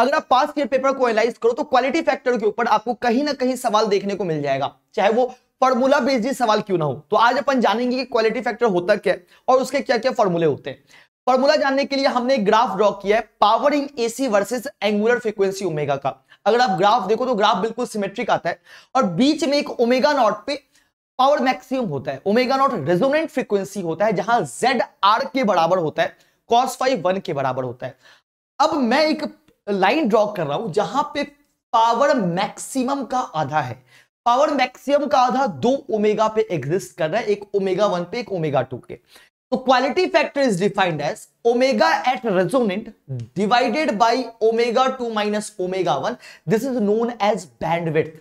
अगर आप पास के पेपर को एनालाइज करो तो क्वालिटी फैक्टर के ऊपर आपको कहीं ना कहीं सवाल देखने को मिल जाएगा चाहे वो फॉर्मूला बेस्ड सवाल क्यों ना हो तो आज अपन जानेंगे कि क्वालिटी फैक्टर होता क्या है और उसके क्या क्या फॉर्मूले होते हैं फॉर्मूला जानने के लिए हमने ग्राफ ड्रॉ किया है power in AC versus angular frequency omega का अगर आप ग्राफ देखो तो ग्राफ बिल्कुल सिमेट्रिक आता है और बीच में एक ओमेगा नॉट पे पावर मैक्सिमम होता है ओमेगा नॉट रेजोनेंट फ्रिक्वेंसी होता है जहां जेड आर के बराबर होता है कॉस फाइव वन के बराबर होता है अब मैं एक लाइन ड्रॉ कर रहा हूं जहां पे पावर मैक्सिमम का आधा है पावर मैक्सिमम का आधा दो ओमेगा पे एग्जिस्ट कर रहा है एक ओमेगा वन पे एक ओमेगा टू के तो quality factor is defined as omega at resonant divided by omega two minus omega one this is known as bandwidth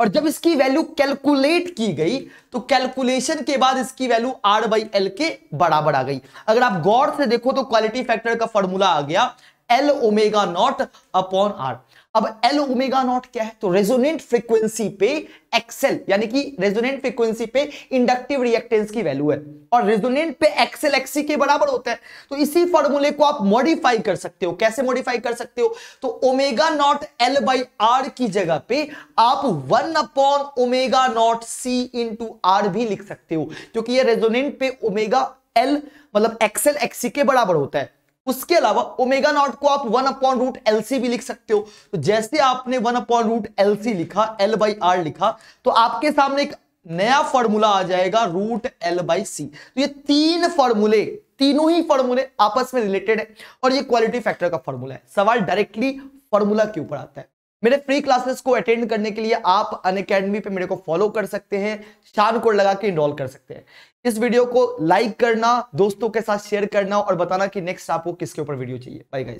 और जब इसकी वैल्यू कैलकुलेट की गई तो कैलकुलेशन के बाद इसकी वैल्यू आर बाई एल के बराबर आ गई अगर आप गौर से देखो तो क्वालिटी फैक्टर का फॉर्मूला आ गया L omega naught upon R अब एल ओमेगा नॉट क्या है तो रेजोनेंट फ्रीक्वेंसी पे एक्सेल यानी कि रेजोनेंट फ्रीक्वेंसी पे इंडक्टिव रिएक्टेंस की वैल्यू है और रेजोनेंट पे एक्सेल एक्सी के बराबर होता है तो इसी फॉर्मूले को आप मॉडिफाई कर सकते हो कैसे मॉडिफाई कर सकते हो तो omega naught L by R की जगह पे आप one upon omega naught C into R भी लिख सकते हो क्योंकि यह रेजोनेंट पे ओमेगा एल मतलब एक्सेल एक्सी के बराबर होता है उसके अलावा ओमेगा नॉट को आप वन अपॉन रूट एलसी भी लिख सकते हो तो जैसे आपने वन अपॉन रूट एलसी लिखा एल बाई आर लिखा तो आपके सामने एक नया फॉर्मूला आ जाएगा रूट एल बाई सी तो ये तीन फॉर्मूले तीनों ही फॉर्मूले आपस में रिलेटेड है और ये क्वालिटी फैक्टर का फॉर्मूला है सवाल डायरेक्टली फॉर्मूला के ऊपर आता है मेरे फ्री क्लासेस को अटेंड करने के लिए आप अन अकेडमी पे मेरे को फॉलो कर सकते हैं शान कोड लगा के इनरोल कर सकते हैं इस वीडियो को लाइक करना दोस्तों के साथ शेयर करना और बताना कि नेक्स्ट आपको किसके ऊपर वीडियो चाहिए बाई गाइस